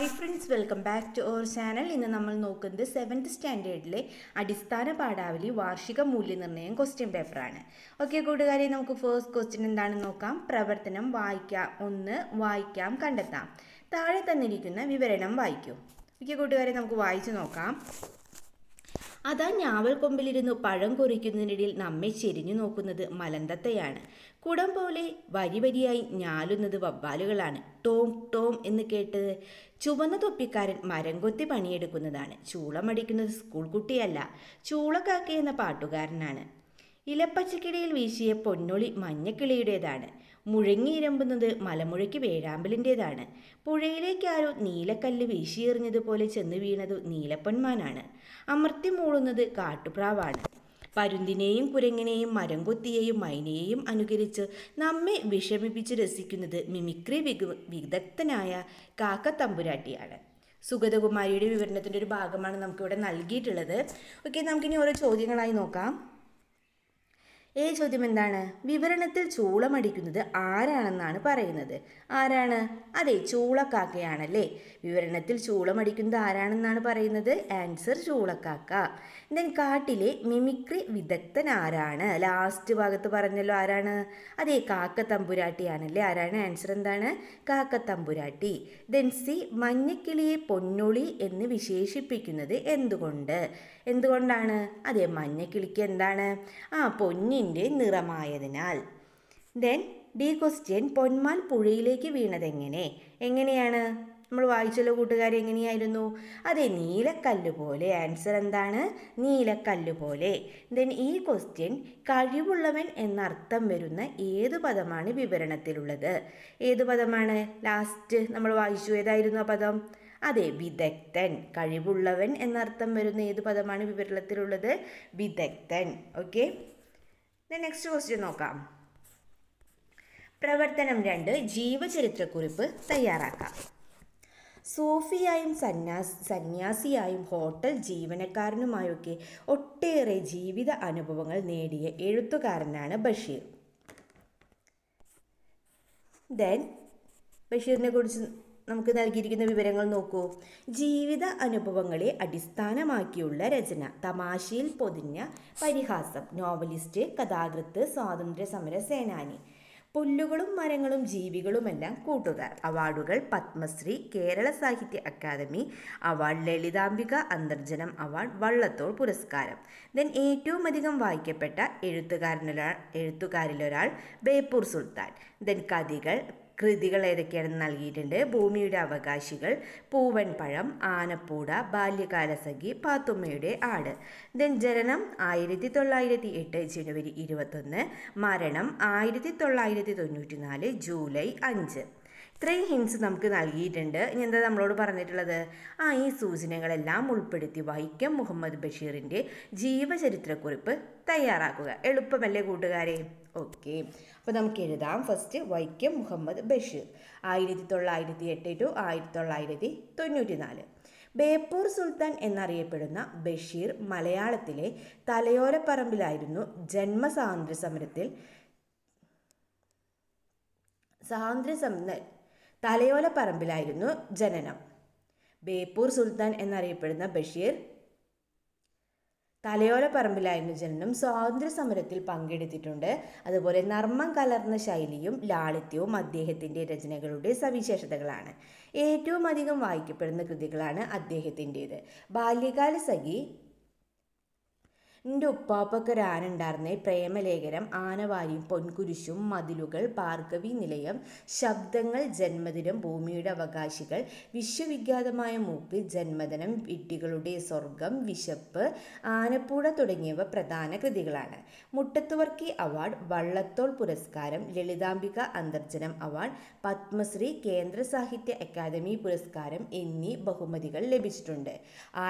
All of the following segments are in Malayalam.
hi friends welcome back to our channel ഇന്ന് നമ്മൾ നോക്കുന്നത് സെവൻത്ത് സ്റ്റാൻഡേർഡിലെ അടിസ്ഥാന പാഠാവലി വാർഷിക മൂല്യനിർണ്ണയം ക്വസ്റ്റ്യൻ പേപ്പറാണ് ഓക്കെ കൂട്ടുകാരെ നമുക്ക് ഫേസ്റ്റ് ക്വസ്റ്റ്യൻ എന്താണെന്ന് നോക്കാം പ്രവർത്തനം വായിക്കാം ഒന്ന് വായിക്കാം കണ്ടെത്താം താഴെ തന്നിരിക്കുന്ന വിവരണം വായിക്കൂ ഓക്കെ കൂട്ടുകാരെ നമുക്ക് വായിച്ചു നോക്കാം അതാ ഞാവൽ കൊമ്പിലിരുന്നു പഴം കൊറിക്കുന്നതിനിടയിൽ നമ്മെ ചെരിഞ്ഞു നോക്കുന്നത് മലന്തത്തയാണ് കുടം പോലെ വരി വരിയായി ഞാലുന്നത് വവ്വാലുകളാണ് ടോം ടോം എന്ന് കേട്ട് ചുവന്ന തൊപ്പിക്കാരൻ മരം കൊത്തി പണിയെടുക്കുന്നതാണ് ചൂളമടിക്കുന്നത് സ്കൂൾ കുട്ടിയല്ല ചൂളക്കാക്കി എന്ന പാട്ടുകാരനാണ് ഇലപ്പച്ചക്കിടയിൽ വീശിയ പൊന്നൊളി മഞ്ഞക്കിളിയുടേതാണ് മുഴങ്ങിയിരമ്പുന്നത് മലമുഴയ്ക്ക് വേഴാമ്പലിൻ്റെതാണ് പുഴയിലേക്കാരോ നീലക്കല്ല് വീശിയെറിഞ്ഞതുപോലെ ചെന്ന് വീണതു നീലപ്പൊന്മാനാണ് അമർത്തി മൂളുന്നത് കാട്ടുപ്രാവാണ് പരുന്തിനെയും കുരങ്ങിനെയും മരംകൊത്തിയെയും മൈനയെയും അനുകരിച്ച് നമ്മെ വിഷമിപ്പിച്ച് രസിക്കുന്നത് മിമിക്രി വിഗ് വിദഗ്ധനായ കാക്കത്തമ്പുരാട്ടിയാണ് സുഗതകുമാരിയുടെ വിവരണത്തിൻ്റെ ഒരു ഭാഗമാണ് നമുക്കിവിടെ നൽകിയിട്ടുള്ളത് ഓക്കെ നമുക്കിനി ഓരോ ചോദ്യങ്ങളായി നോക്കാം ഏ ചോദ്യം എന്താണ് വിവരണത്തിൽ ചൂളമടിക്കുന്നത് ആരാണെന്നാണ് പറയുന്നത് ആരാണ് അതെ ചൂളക്കാക്കയാണല്ലേ വിവരണത്തിൽ ചൂളമടിക്കുന്നത് ആരാണെന്നാണ് പറയുന്നത് ആൻസർ ചൂളക്കാക്ക ദെൻ കാട്ടിലെ മിമിക്രി വിദഗ്ധൻ ആരാണ് ലാസ്റ്റ് ഭാഗത്ത് പറഞ്ഞല്ലോ ആരാണ് അതെ കാക്ക തമ്പുരാട്ടിയാണല്ലേ ആരാണ് ആൻസർ എന്താണ് കാക്ക തമ്പുരാട്ടി ദെൻ സി മഞ്ഞക്കിളിയെ പൊന്നൊളി എന്ന് വിശേഷിപ്പിക്കുന്നത് എന്തുകൊണ്ട് എന്തുകൊണ്ടാണ് അതെ മഞ്ഞക്കിളിക്ക് എന്താണ് ആ പൊന്നി പൊന്നിൻ്റെ നിറമായതിനാൽ ദെൻ ഡി ക്വസ്റ്റ്യൻ പൊന്മാൻ പുഴയിലേക്ക് വീണതെങ്ങനെ എങ്ങനെയാണ് നമ്മൾ വായിച്ചല്ലോ കൂട്ടുകാർ എങ്ങനെയായിരുന്നു അതെ നീലക്കല്ല് പോലെ ആൻസർ എന്താണ് നീലക്കല്ല് പോലെ ദെൻ ഈ ക്വസ്റ്റ്യൻ കഴിവുള്ളവൻ എന്നർത്ഥം വരുന്ന ഏത് പദമാണ് വിവരണത്തിലുള്ളത് ഏത് പദമാണ് ലാസ്റ്റ് നമ്മൾ വായിച്ചു ഏതായിരുന്നു ആ പദം അതെ വിദഗ്ധൻ കഴിവുള്ളവൻ എന്നർത്ഥം വരുന്ന ഏത് പദമാണ് വിവരണത്തിലുള്ളത് വിദഗ്ധൻ ഓക്കെ നെക്സ്റ്റ് ക്വസ്റ്റ്യൻ നോക്കാം പ്രവർത്തനം രണ്ട് ജീവചരിത്രക്കുറിപ്പ് തയ്യാറാക്കാം സോഫിയായും സന്യാസ് സന്യാസിയായും ഹോട്ടൽ ജീവനക്കാരനുമായൊക്കെ ഒട്ടേറെ ജീവിത അനുഭവങ്ങൾ നേടിയ എഴുത്തുകാരനാണ് ബഷീർ ദെൻ ബഷീറിനെ കുറിച്ച് നമുക്ക് നൽകിയിരിക്കുന്ന വിവരങ്ങൾ നോക്കൂ ജീവിത അനുഭവങ്ങളെ അടിസ്ഥാനമാക്കിയുള്ള രചന തമാശയിൽ പൊതിഞ്ഞ പരിഹാസം നോവലിസ്റ്റ് കഥാകൃത്ത് സ്വാതന്ത്ര്യ സമര സേനാനി പുല്ലുകളും മരങ്ങളും ജീവികളുമെല്ലാം കൂട്ടുകാർ അവാർഡുകൾ പത്മശ്രീ കേരള സാഹിത്യ അക്കാദമി അവാർഡ് ലളിതാംബിക അന്തർജനം അവാർഡ് വള്ളത്തോൾ പുരസ്കാരം ദെൻ ഏറ്റവും അധികം വായിക്കപ്പെട്ട എഴുത്തുകാരനൊരാൾ എഴുത്തുകാരിലൊരാൾ ബേപ്പൂർ സുൽത്താൻ ദെൻ കഥകൾ കൃതികൾ ഏതൊക്കെയാണെന്ന് നൽകിയിട്ടുണ്ട് ഭൂമിയുടെ അവകാശികൾ പൂവൻപഴം ആനപ്പൂട ബാല്യകാലസഖി പാത്തുമ്മയുടെ ആട് ദെൻ ജനനം ആയിരത്തി തൊള്ളായിരത്തി എട്ട് ജനുവരി ഇരുപത്തൊന്ന് മരണം ആയിരത്തി തൊള്ളായിരത്തി തൊണ്ണൂറ്റി നാല് ജൂലൈ അഞ്ച് ഇത്രയും ഹിൻസ് നമുക്ക് നൽകിയിട്ടുണ്ട് ഇനി എന്താ നമ്മളോട് പറഞ്ഞിട്ടുള്ളത് ആ ഈ സൂചനകളെല്ലാം ഉൾപ്പെടുത്തി വൈക്കം മുഹമ്മദ് ബഷീറിൻ്റെ ജീവചരിത്രക്കുറിപ്പ് തയ്യാറാക്കുക എളുപ്പമല്ലേ കൂട്ടുകാരെ ഓക്കെ അപ്പോൾ നമുക്ക് എഴുതാം ഫസ്റ്റ് വൈക്കം മുഹമ്മദ് ബഷീർ ആയിരത്തി തൊള്ളായിരത്തി എട്ട് ടു ആയിരത്തി തൊള്ളായിരത്തി തൊണ്ണൂറ്റി നാല് ബേപ്പൂർ സുൽത്താൻ എന്നറിയപ്പെടുന്ന ബഷീർ മലയാളത്തിലെ തലയോരപ്പറമ്പിലായിരുന്നു ജന്മസ്വാതന്ത്ര്യ സമരത്തിൽ സ്വാതന്ത്ര്യ സമര തലയോല പറമ്പിലായിരുന്നു ജനനം ബേപ്പൂർ സുൽത്താൻ എന്നറിയപ്പെടുന്ന ബഷീർ തലയോല പറമ്പിലായിരുന്നു ജനനം സ്വാതന്ത്ര്യ സമരത്തിൽ പങ്കെടുത്തിട്ടുണ്ട് അതുപോലെ നർമ്മം കലർന്ന ശൈലിയും ലാളിത്യവും അദ്ദേഹത്തിൻ്റെ രചനകളുടെ സവിശേഷതകളാണ് ഏറ്റവും അധികം വായിക്കപ്പെടുന്ന കൃതികളാണ് അദ്ദേഹത്തിൻ്റേത് ബാല്യകാല സഖി എൻ്റെ ഉപ്പാപ്പൊക്കെ ഒരു ആന ഉണ്ടായിരുന്നേ പ്രേമലേഖനം ആനവാരിയും പൊൻകുരിശും മതിലുകൾ ഭാർഗവി നിലയം ശബ്ദങ്ങൾ ജന്മദിനം ഭൂമിയുടെ അവകാശികൾ വിശ്വവിഖ്യാതമായ മൂക്ക് ജന്മദിനം വിട്ടികളുടെ സ്വർഗം വിശപ്പ് ആനപ്പൂട തുടങ്ങിയവ പ്രധാന കൃതികളാണ് മുട്ടത്തുവർക്കി അവാർഡ് വള്ളത്തോൾ പുരസ്കാരം ലളിതാംബിക അന്തർജനം അവാർഡ് പത്മശ്രീ കേന്ദ്ര സാഹിത്യ അക്കാദമി പുരസ്കാരം എന്നീ ബഹുമതികൾ ലഭിച്ചിട്ടുണ്ട്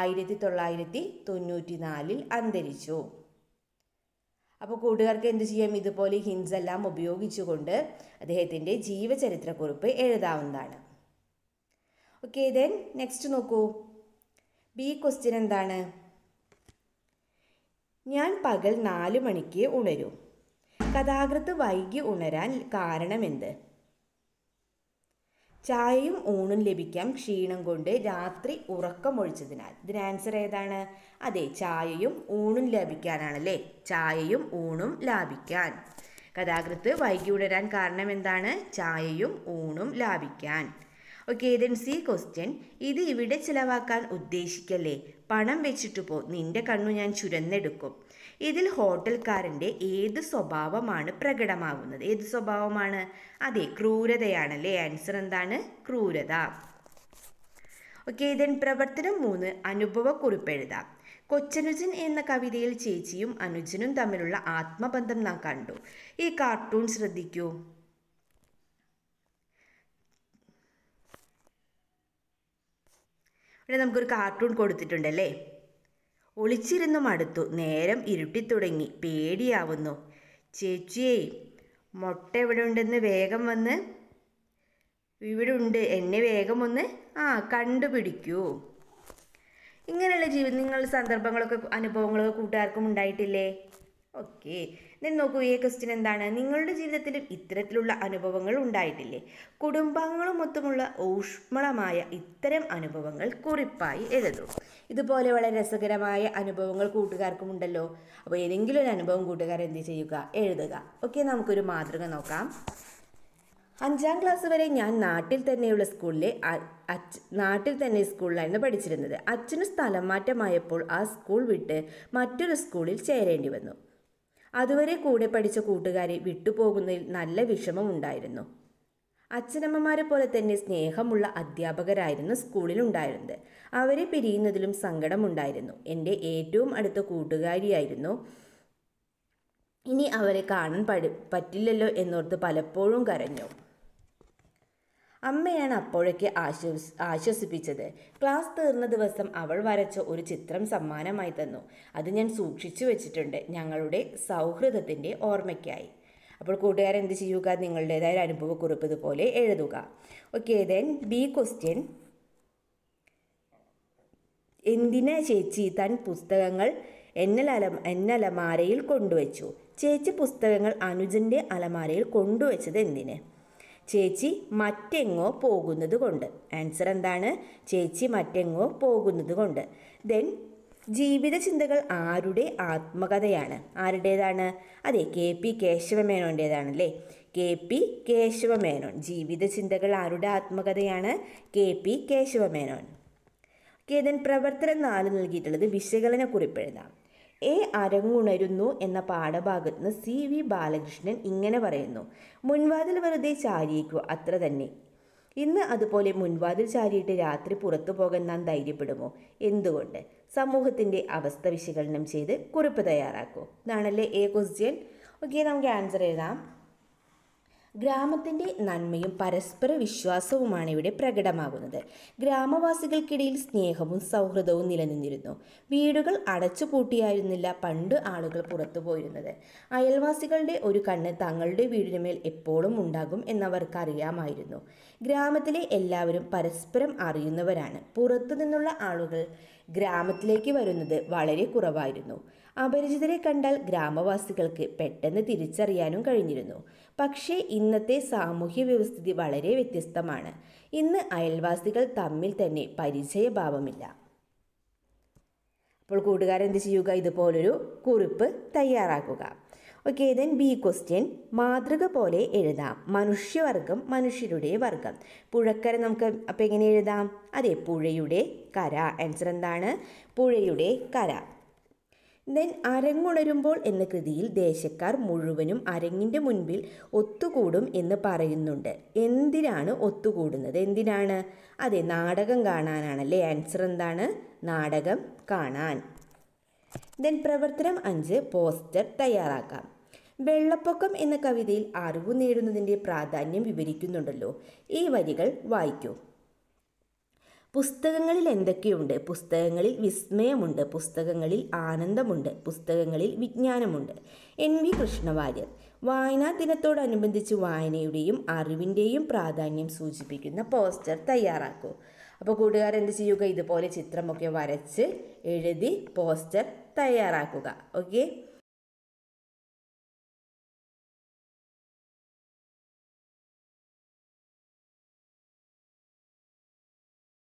ആയിരത്തി തൊള്ളായിരത്തി തൊണ്ണൂറ്റിനാലിൽ അന്തരിച്ചു ചോദിച്ചു അപ്പോൾ കൂട്ടുകാർക്ക് എന്ത് ചെയ്യാം ഇതുപോലെ ഹിൻസ് എല്ലാം ഉപയോഗിച്ചുകൊണ്ട് അദ്ദേഹത്തിൻ്റെ ജീവചരിത്രക്കുറിപ്പ് എഴുതാവുന്നതാണ് ഓക്കെ ദെൻ നെക്സ്റ്റ് നോക്കൂ ബി ക്വസ്റ്റ്യൻ എന്താണ് ഞാൻ പകൽ നാല് മണിക്ക് ഉണരും കഥാകൃത്ത് വൈകി ഉണരാൻ കാരണമെന്ത് ചായയും ഊണും ലഭിക്കാം ക്ഷീണം കൊണ്ട് രാത്രി ഉറക്കമൊഴിച്ചതിനാൽ ഇതിന് ആൻസർ ഏതാണ് അതെ ചായയും ഊണും ലഭിക്കാനാണല്ലേ ചായയും ഊണും ലാഭിക്കാൻ കഥാകൃത്ത് വൈകി ഉണരാൻ കാരണം എന്താണ് ചായയും ഊണും ലാഭിക്കാൻ ഓക്കെ ദെൻ സി ക്വസ്റ്റ്യൻ ഇത് ഇവിടെ ചിലവാക്കാൻ ഉദ്ദേശിക്കല്ലേ പണം വെച്ചിട്ട് പോ നിന്റെ കണ്ണു ഞാൻ ചുരന്നെടുക്കും ഇതിൽ ഹോട്ടൽക്കാരൻ്റെ ഏത് സ്വഭാവമാണ് പ്രകടമാകുന്നത് ഏത് സ്വഭാവമാണ് അതെ ക്രൂരതയാണല്ലേ ആൻസർ എന്താണ് ക്രൂരത ഓക്കെ ദെൻ പ്രവർത്തനം മൂന്ന് അനുഭവക്കുറിപ്പ് എഴുതാം കൊച്ചനുജൻ എന്ന കവിതയിൽ ചേച്ചിയും അനുജനും തമ്മിലുള്ള ആത്മബന്ധം നാം കണ്ടു ഈ കാർട്ടൂൺ ശ്രദ്ധിക്കൂ പിന്നെ നമുക്കൊരു കാർട്ടൂൺ കൊടുത്തിട്ടുണ്ടല്ലേ ഒളിച്ചിരുന്നു മടുത്തു നേരം ഇരുട്ടിത്തുടങ്ങി പേടിയാവുന്നു ചേച്ചിയെ മുട്ട എവിടെ ഉണ്ടെന്ന് വേഗം വന്ന് ഇവിടെ ഉണ്ട് എന്നെ വേഗം ഒന്ന് ആ കണ്ടുപിടിക്കൂ ഇങ്ങനെയുള്ള ജീവിത സന്ദർഭങ്ങളൊക്കെ അനുഭവങ്ങളൊക്കെ കൂട്ടുകാർക്കും ഉണ്ടായിട്ടില്ലേ ഓക്കേ ദെൻ നോക്കൂ ഈ ക്വസ്റ്റ്യൻ എന്താണ് നിങ്ങളുടെ ജീവിതത്തിലും ഇത്തരത്തിലുള്ള അനുഭവങ്ങൾ ഉണ്ടായിട്ടില്ലേ മൊത്തമുള്ള ഊഷ്മളമായ ഇത്തരം അനുഭവങ്ങൾ കുറിപ്പായി എഴുതും ഇതുപോലെ വളരെ രസകരമായ അനുഭവങ്ങൾ കൂട്ടുകാർക്കും ഉണ്ടല്ലോ അപ്പോൾ ഏതെങ്കിലും ഒരു അനുഭവം കൂട്ടുകാർ എന്ത് ചെയ്യുക എഴുതുക ഓക്കെ നമുക്കൊരു മാതൃക നോക്കാം അഞ്ചാം ക്ലാസ് വരെ ഞാൻ നാട്ടിൽ തന്നെയുള്ള സ്കൂളിലെ അച്ഛ നാട്ടിൽ തന്നെ സ്കൂളിലായിരുന്നു പഠിച്ചിരുന്നത് അച്ഛന് സ്ഥലം മാറ്റമായപ്പോൾ ആ സ്കൂൾ വിട്ട് മറ്റൊരു സ്കൂളിൽ ചേരേണ്ടി വന്നു അതുവരെ കൂടെ പഠിച്ച കൂട്ടുകാരെ വിട്ടുപോകുന്നതിൽ നല്ല വിഷമമുണ്ടായിരുന്നു അച്ഛനമ്മമാരെ പോലെ തന്നെ സ്നേഹമുള്ള അധ്യാപകരായിരുന്നു ഉണ്ടായിരുന്നത് അവരെ പിരിയുന്നതിലും സങ്കടമുണ്ടായിരുന്നു എൻ്റെ ഏറ്റവും അടുത്ത കൂട്ടുകാരിയായിരുന്നു ഇനി അവരെ കാണാൻ പറ്റില്ലല്ലോ എന്നോർത്ത് പലപ്പോഴും കരഞ്ഞു അമ്മയാണ് അപ്പോഴേക്ക് ആശ്വസ് ആശ്വസിപ്പിച്ചത് ക്ലാസ് തീർന്ന ദിവസം അവൾ വരച്ച ഒരു ചിത്രം സമ്മാനമായി തന്നു അത് ഞാൻ സൂക്ഷിച്ചു വെച്ചിട്ടുണ്ട് ഞങ്ങളുടെ സൗഹൃദത്തിൻ്റെ ഓർമ്മയ്ക്കായി അപ്പോൾ കൂട്ടുകാർ എന്ത് ചെയ്യുക നിങ്ങളുടേതായ അനുഭവക്കുറിപ്പ് ഇതുപോലെ എഴുതുക ഓക്കെ ദെൻ ബി ക്വസ്റ്റ്യൻ എന്തിനാ ചേച്ചി തൻ പുസ്തകങ്ങൾ എന്നലല എന്നലമാരയിൽ കൊണ്ടുവച്ചു ചേച്ചി പുസ്തകങ്ങൾ അനുജൻ്റെ അലമാരയിൽ കൊണ്ടുവച്ചത് എന്തിന് ചേച്ചി മറ്റെങ്ങോ പോകുന്നത് കൊണ്ട് ആൻസർ എന്താണ് ചേച്ചി മറ്റെങ്ങോ പോകുന്നത് കൊണ്ട് ദെൻ ജീവിത ചിന്തകൾ ആരുടെ ആത്മകഥയാണ് ആരുടേതാണ് അതെ കെ പി അല്ലേ കെ പി കേശവമേനോൻ ജീവിത ചിന്തകൾ ആരുടെ ആത്മകഥയാണ് കെ പി കേശവമേനോൻ കേതൻ പ്രവർത്തനം നാല് നൽകിയിട്ടുള്ളത് വിശകലന കുറിപ്പ് എഴുതാം എ അരങ്ങുണരുന്നു എന്ന പാഠഭാഗത്ത് നിന്ന് സി വി ബാലകൃഷ്ണൻ ഇങ്ങനെ പറയുന്നു മുൻവാതിൽ വെറുതെ ചാരിയിക്കുക അത്ര തന്നെ ഇന്ന് അതുപോലെ മുൻവാതിൽ ചാരിയിട്ട് രാത്രി പുറത്തു പോകാൻ നാം ധൈര്യപ്പെടുമോ എന്തുകൊണ്ട് സമൂഹത്തിൻ്റെ അവസ്ഥ വിശകലനം ചെയ്ത് കുറിപ്പ് തയ്യാറാക്കൂ ഇതാണല്ലേ എ ക്വസ്റ്റ്യൻ ഓക്കെ നമുക്ക് ആൻസർ എഴുതാം ഗ്രാമത്തിൻ്റെ നന്മയും പരസ്പര വിശ്വാസവുമാണ് ഇവിടെ പ്രകടമാകുന്നത് ഗ്രാമവാസികൾക്കിടയിൽ സ്നേഹവും സൗഹൃദവും നിലനിന്നിരുന്നു വീടുകൾ അടച്ചു പൂട്ടിയായിരുന്നില്ല പണ്ട് ആളുകൾ പുറത്തു പോയിരുന്നത് അയൽവാസികളുടെ ഒരു കണ്ണ് തങ്ങളുടെ വീടിനുമേൽ എപ്പോഴും ഉണ്ടാകും എന്നവർക്കറിയാമായിരുന്നു ഗ്രാമത്തിലെ എല്ലാവരും പരസ്പരം അറിയുന്നവരാണ് പുറത്തു നിന്നുള്ള ആളുകൾ ഗ്രാമത്തിലേക്ക് വരുന്നത് വളരെ കുറവായിരുന്നു അപരിചിതരെ കണ്ടാൽ ഗ്രാമവാസികൾക്ക് പെട്ടെന്ന് തിരിച്ചറിയാനും കഴിഞ്ഞിരുന്നു പക്ഷേ ഇന്നത്തെ സാമൂഹ്യ വ്യവസ്ഥിതി വളരെ വ്യത്യസ്തമാണ് ഇന്ന് അയൽവാസികൾ തമ്മിൽ തന്നെ പരിചയഭാവമില്ല അപ്പോൾ കൂട്ടുകാരെന്ത് ചെയ്യുക ഇതുപോലൊരു കുറിപ്പ് തയ്യാറാക്കുക ഓക്കെ ദെൻ ബി ക്വസ്റ്റ്യൻ മാതൃക പോലെ എഴുതാം മനുഷ്യവർഗം മനുഷ്യരുടെ വർഗം പുഴക്കര നമുക്ക് അപ്പം എങ്ങനെ എഴുതാം അതെ പുഴയുടെ കര ആൻസർ എന്താണ് പുഴയുടെ കര നെൻ അരങ്ങുണരുമ്പോൾ എന്ന കൃതിയിൽ ദേശക്കാർ മുഴുവനും അരങ്ങിൻ്റെ മുൻപിൽ ഒത്തുകൂടും എന്ന് പറയുന്നുണ്ട് എന്തിനാണ് ഒത്തുകൂടുന്നത് എന്തിനാണ് അതെ നാടകം കാണാനാണല്ലേ ആൻസർ എന്താണ് നാടകം കാണാൻ ദെൻ പ്രവർത്തനം അഞ്ച് പോസ്റ്റർ തയ്യാറാക്കാം വെള്ളപ്പൊക്കം എന്ന കവിതയിൽ അറിവ് നേടുന്നതിൻ്റെ പ്രാധാന്യം വിവരിക്കുന്നുണ്ടല്ലോ ഈ വരികൾ വായിക്കൂ പുസ്തകങ്ങളിൽ എന്തൊക്കെയുണ്ട് പുസ്തകങ്ങളിൽ വിസ്മയമുണ്ട് പുസ്തകങ്ങളിൽ ആനന്ദമുണ്ട് പുസ്തകങ്ങളിൽ വിജ്ഞാനമുണ്ട് എൻ വി കൃഷ്ണവാര്യർ വായനാ ദിനത്തോടനുബന്ധിച്ച് വായനയുടെയും അറിവിൻ്റെയും പ്രാധാന്യം സൂചിപ്പിക്കുന്ന പോസ്റ്റർ തയ്യാറാക്കൂ അപ്പോൾ കൂട്ടുകാർ എന്ത് ചെയ്യുക ഇതുപോലെ ചിത്രമൊക്കെ വരച്ച് എഴുതി പോസ്റ്റർ തയ്യാറാക്കുക ഓക്കെ